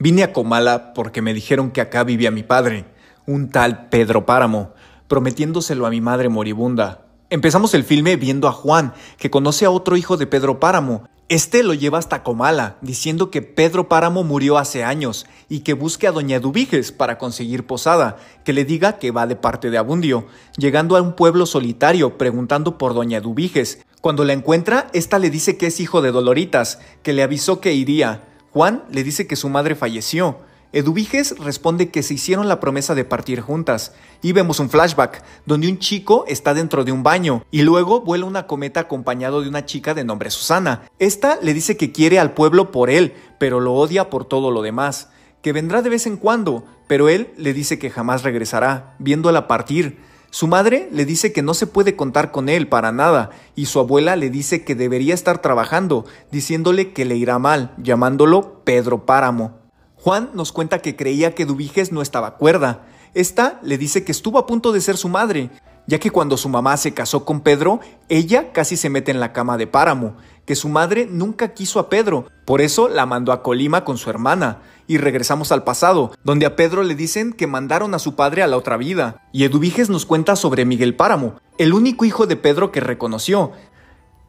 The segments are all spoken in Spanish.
Vine a Comala porque me dijeron que acá vivía mi padre, un tal Pedro Páramo, prometiéndoselo a mi madre moribunda. Empezamos el filme viendo a Juan, que conoce a otro hijo de Pedro Páramo. Este lo lleva hasta Comala, diciendo que Pedro Páramo murió hace años y que busque a Doña Dubíges para conseguir posada, que le diga que va de parte de Abundio, llegando a un pueblo solitario preguntando por Doña Dubíges. Cuando la encuentra, esta le dice que es hijo de Doloritas, que le avisó que iría, Juan le dice que su madre falleció. Edubiges responde que se hicieron la promesa de partir juntas, y vemos un flashback, donde un chico está dentro de un baño, y luego vuela una cometa acompañado de una chica de nombre Susana. Esta le dice que quiere al pueblo por él, pero lo odia por todo lo demás, que vendrá de vez en cuando, pero él le dice que jamás regresará, viéndola partir. Su madre le dice que no se puede contar con él para nada y su abuela le dice que debería estar trabajando, diciéndole que le irá mal, llamándolo Pedro Páramo. Juan nos cuenta que creía que Dubíges no estaba cuerda. Esta le dice que estuvo a punto de ser su madre, ya que cuando su mamá se casó con Pedro, ella casi se mete en la cama de Páramo, que su madre nunca quiso a Pedro, por eso la mandó a Colima con su hermana. Y regresamos al pasado, donde a Pedro le dicen que mandaron a su padre a la otra vida. Y Eduviges nos cuenta sobre Miguel Páramo, el único hijo de Pedro que reconoció.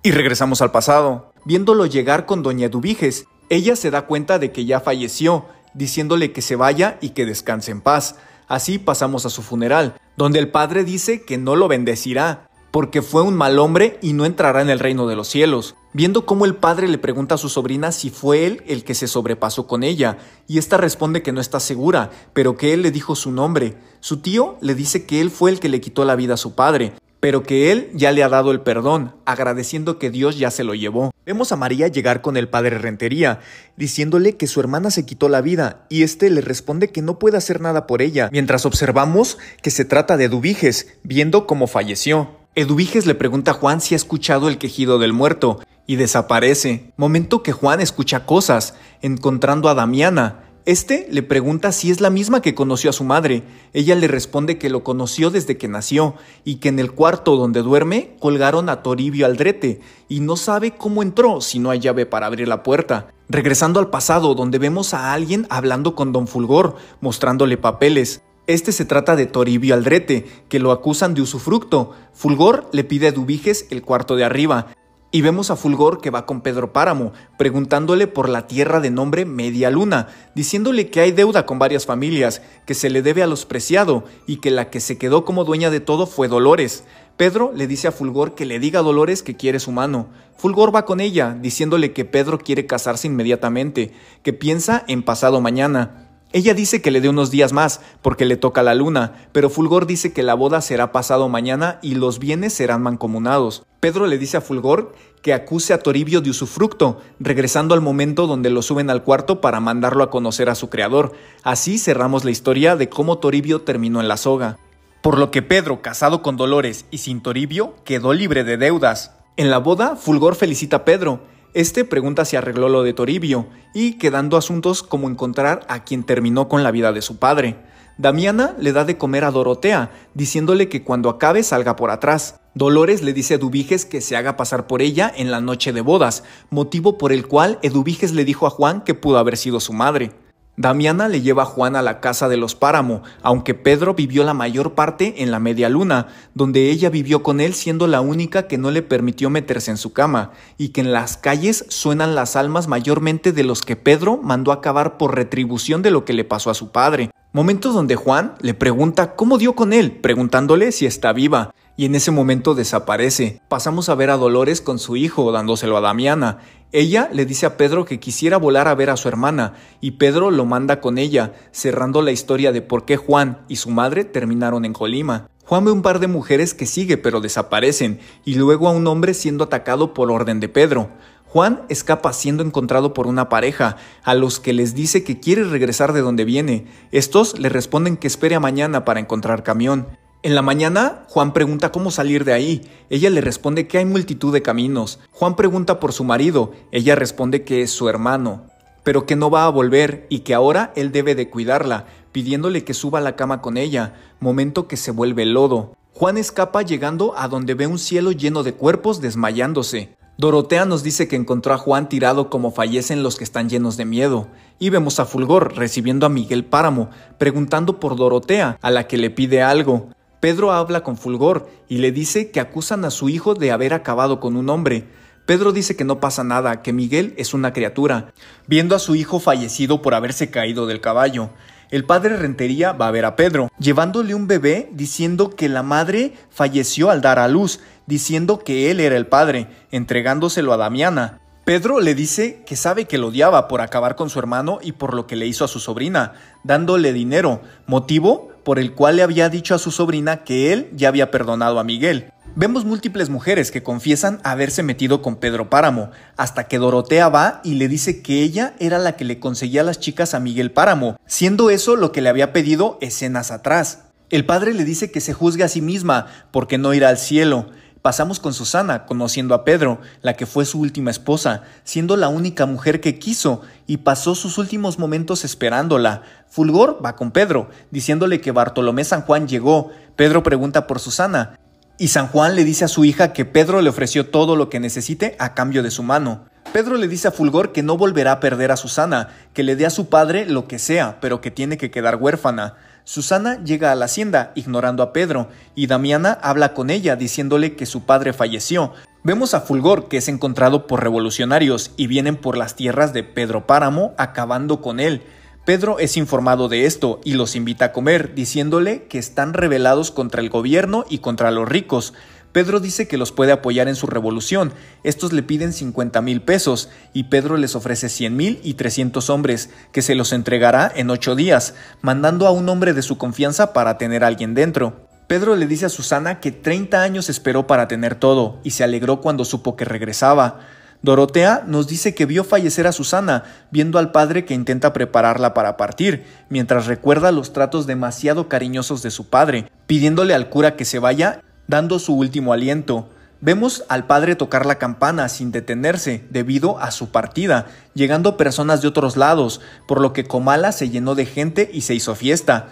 Y regresamos al pasado, viéndolo llegar con doña Eduviges. Ella se da cuenta de que ya falleció, diciéndole que se vaya y que descanse en paz. Así pasamos a su funeral, donde el padre dice que no lo bendecirá, porque fue un mal hombre y no entrará en el reino de los cielos. Viendo cómo el padre le pregunta a su sobrina si fue él el que se sobrepasó con ella, y ésta responde que no está segura, pero que él le dijo su nombre. Su tío le dice que él fue el que le quitó la vida a su padre, pero que él ya le ha dado el perdón, agradeciendo que Dios ya se lo llevó. Vemos a María llegar con el padre Rentería, diciéndole que su hermana se quitó la vida, y este le responde que no puede hacer nada por ella, mientras observamos que se trata de Eduviges, viendo cómo falleció. Edubiges le pregunta a Juan si ha escuchado el quejido del muerto, y desaparece, momento que Juan escucha cosas, encontrando a Damiana, este le pregunta si es la misma que conoció a su madre. Ella le responde que lo conoció desde que nació y que en el cuarto donde duerme colgaron a Toribio Aldrete y no sabe cómo entró si no hay llave para abrir la puerta. Regresando al pasado, donde vemos a alguien hablando con Don Fulgor, mostrándole papeles. Este se trata de Toribio Aldrete, que lo acusan de usufructo. Fulgor le pide a Dubiges el cuarto de arriba. Y vemos a Fulgor que va con Pedro Páramo, preguntándole por la tierra de nombre Media Luna, diciéndole que hay deuda con varias familias, que se le debe a los preciado y que la que se quedó como dueña de todo fue Dolores. Pedro le dice a Fulgor que le diga a Dolores que quiere su mano. Fulgor va con ella, diciéndole que Pedro quiere casarse inmediatamente, que piensa en pasado mañana. Ella dice que le dé unos días más, porque le toca la luna, pero Fulgor dice que la boda será pasado mañana y los bienes serán mancomunados. Pedro le dice a Fulgor que acuse a Toribio de usufructo, regresando al momento donde lo suben al cuarto para mandarlo a conocer a su creador. Así cerramos la historia de cómo Toribio terminó en la soga. Por lo que Pedro, casado con Dolores y sin Toribio, quedó libre de deudas. En la boda, Fulgor felicita a Pedro este pregunta si arregló lo de Toribio y quedando asuntos como encontrar a quien terminó con la vida de su padre. Damiana le da de comer a Dorotea, diciéndole que cuando acabe salga por atrás. Dolores le dice a Dubiges que se haga pasar por ella en la noche de bodas, motivo por el cual Edubiges le dijo a Juan que pudo haber sido su madre. Damiana le lleva a Juan a la casa de los Páramo, aunque Pedro vivió la mayor parte en la media luna, donde ella vivió con él siendo la única que no le permitió meterse en su cama, y que en las calles suenan las almas mayormente de los que Pedro mandó acabar por retribución de lo que le pasó a su padre. Momento donde Juan le pregunta cómo dio con él, preguntándole si está viva y en ese momento desaparece. Pasamos a ver a Dolores con su hijo dándoselo a Damiana. Ella le dice a Pedro que quisiera volar a ver a su hermana y Pedro lo manda con ella, cerrando la historia de por qué Juan y su madre terminaron en Colima. Juan ve un par de mujeres que sigue pero desaparecen y luego a un hombre siendo atacado por orden de Pedro. Juan escapa siendo encontrado por una pareja, a los que les dice que quiere regresar de donde viene. Estos le responden que espere a mañana para encontrar camión. En la mañana, Juan pregunta cómo salir de ahí. Ella le responde que hay multitud de caminos. Juan pregunta por su marido. Ella responde que es su hermano, pero que no va a volver y que ahora él debe de cuidarla, pidiéndole que suba a la cama con ella, momento que se vuelve lodo. Juan escapa llegando a donde ve un cielo lleno de cuerpos desmayándose. Dorotea nos dice que encontró a Juan tirado como fallecen los que están llenos de miedo, y vemos a Fulgor recibiendo a Miguel Páramo, preguntando por Dorotea, a la que le pide algo. Pedro habla con fulgor y le dice que acusan a su hijo de haber acabado con un hombre. Pedro dice que no pasa nada, que Miguel es una criatura, viendo a su hijo fallecido por haberse caído del caballo. El padre Rentería va a ver a Pedro, llevándole un bebé diciendo que la madre falleció al dar a luz, diciendo que él era el padre, entregándoselo a Damiana. Pedro le dice que sabe que lo odiaba por acabar con su hermano y por lo que le hizo a su sobrina, dándole dinero, motivo por el cual le había dicho a su sobrina que él ya había perdonado a Miguel. Vemos múltiples mujeres que confiesan haberse metido con Pedro Páramo, hasta que Dorotea va y le dice que ella era la que le conseguía a las chicas a Miguel Páramo, siendo eso lo que le había pedido escenas atrás. El padre le dice que se juzgue a sí misma, porque no irá al cielo, Pasamos con Susana, conociendo a Pedro, la que fue su última esposa, siendo la única mujer que quiso, y pasó sus últimos momentos esperándola. Fulgor va con Pedro, diciéndole que Bartolomé San Juan llegó. Pedro pregunta por Susana, y San Juan le dice a su hija que Pedro le ofreció todo lo que necesite a cambio de su mano. Pedro le dice a Fulgor que no volverá a perder a Susana, que le dé a su padre lo que sea, pero que tiene que quedar huérfana. Susana llega a la hacienda, ignorando a Pedro, y Damiana habla con ella, diciéndole que su padre falleció. Vemos a Fulgor, que es encontrado por revolucionarios, y vienen por las tierras de Pedro Páramo, acabando con él. Pedro es informado de esto y los invita a comer, diciéndole que están rebelados contra el gobierno y contra los ricos. Pedro dice que los puede apoyar en su revolución. Estos le piden 50 mil pesos y Pedro les ofrece 100 mil y 300 hombres, que se los entregará en ocho días, mandando a un hombre de su confianza para tener alguien dentro. Pedro le dice a Susana que 30 años esperó para tener todo y se alegró cuando supo que regresaba. Dorotea nos dice que vio fallecer a Susana, viendo al padre que intenta prepararla para partir, mientras recuerda los tratos demasiado cariñosos de su padre, pidiéndole al cura que se vaya dando su último aliento. Vemos al padre tocar la campana sin detenerse debido a su partida, llegando personas de otros lados, por lo que Comala se llenó de gente y se hizo fiesta.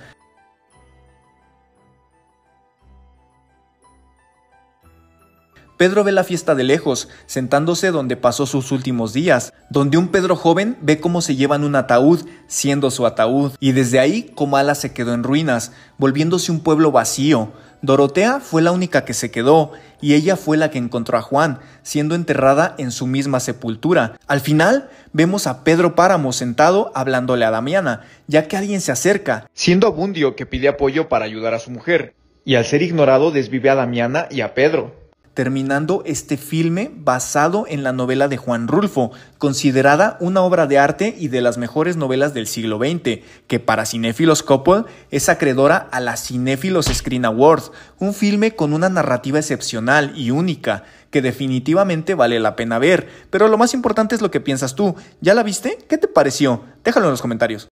Pedro ve la fiesta de lejos, sentándose donde pasó sus últimos días, donde un Pedro joven ve cómo se llevan un ataúd, siendo su ataúd, y desde ahí Comala se quedó en ruinas, volviéndose un pueblo vacío. Dorotea fue la única que se quedó, y ella fue la que encontró a Juan, siendo enterrada en su misma sepultura. Al final, vemos a Pedro Páramo sentado hablándole a Damiana, ya que alguien se acerca, siendo Abundio que pide apoyo para ayudar a su mujer, y al ser ignorado desvive a Damiana y a Pedro terminando este filme basado en la novela de Juan Rulfo, considerada una obra de arte y de las mejores novelas del siglo XX, que para Cinéfilos Couple es acreedora a la Cinéfilos Screen Awards, un filme con una narrativa excepcional y única, que definitivamente vale la pena ver. Pero lo más importante es lo que piensas tú. ¿Ya la viste? ¿Qué te pareció? Déjalo en los comentarios.